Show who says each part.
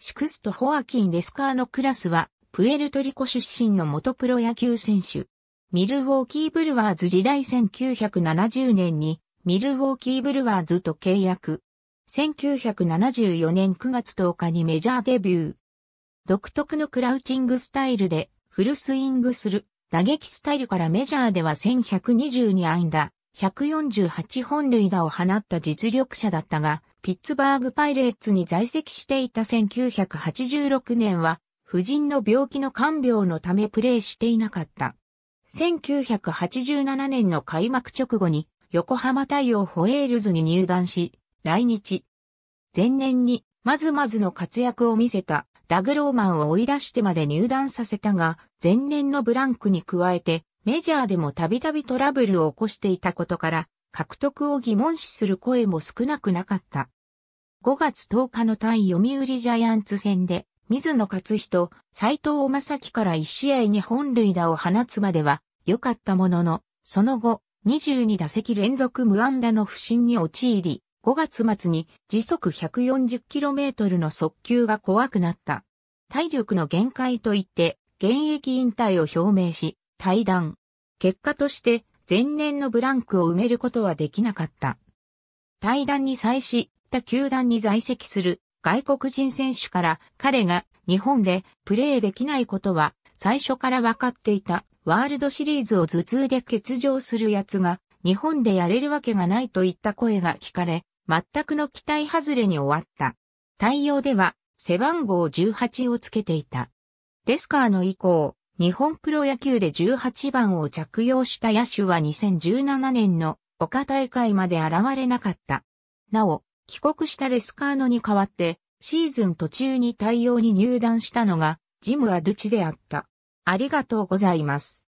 Speaker 1: シクスト・ホアキン・レスカーノ・クラスは、プエルトリコ出身の元プロ野球選手。ミルウォーキー・ブルワーズ時代1970年に、ミルウォーキー・ブルワーズと契約。1974年9月10日にメジャーデビュー。独特のクラウチングスタイルでフルスイングする打撃スタイルからメジャーでは1122安打、148本塁打を放った実力者だったが、ピッツバーグパイレーツに在籍していた1986年は、夫人の病気の看病のためプレーしていなかった。1987年の開幕直後に横浜太陽ホエールズに入団し、来日。前年にまずまずの活躍を見せたダグローマンを追い出してまで入団させたが、前年のブランクに加えてメジャーでもたびたびトラブルを起こしていたことから、獲得を疑問視する声も少なくなかった。5月10日の対読売ジャイアンツ戦で、水野勝人、斎藤正樹から1試合に本塁打を放つまでは良かったものの、その後、22打席連続無安打の不振に陥り、5月末に時速 140km の速球が怖くなった。体力の限界といって、現役引退を表明し、退団。結果として、前年のブランクを埋めることはできなかった。対談に際し、他球団に在籍する外国人選手から彼が日本でプレーできないことは最初から分かっていたワールドシリーズを頭痛で欠場する奴が日本でやれるわけがないといった声が聞かれ、全くの期待外れに終わった。対応では背番号18をつけていた。デスカーの以降、日本プロ野球で18番を着用した野手は2017年の岡大会まで現れなかった。なお、帰国したレスカーノに代わって、シーズン途中に対応に入団したのが、ジム・アドゥチであった。ありがとうございます。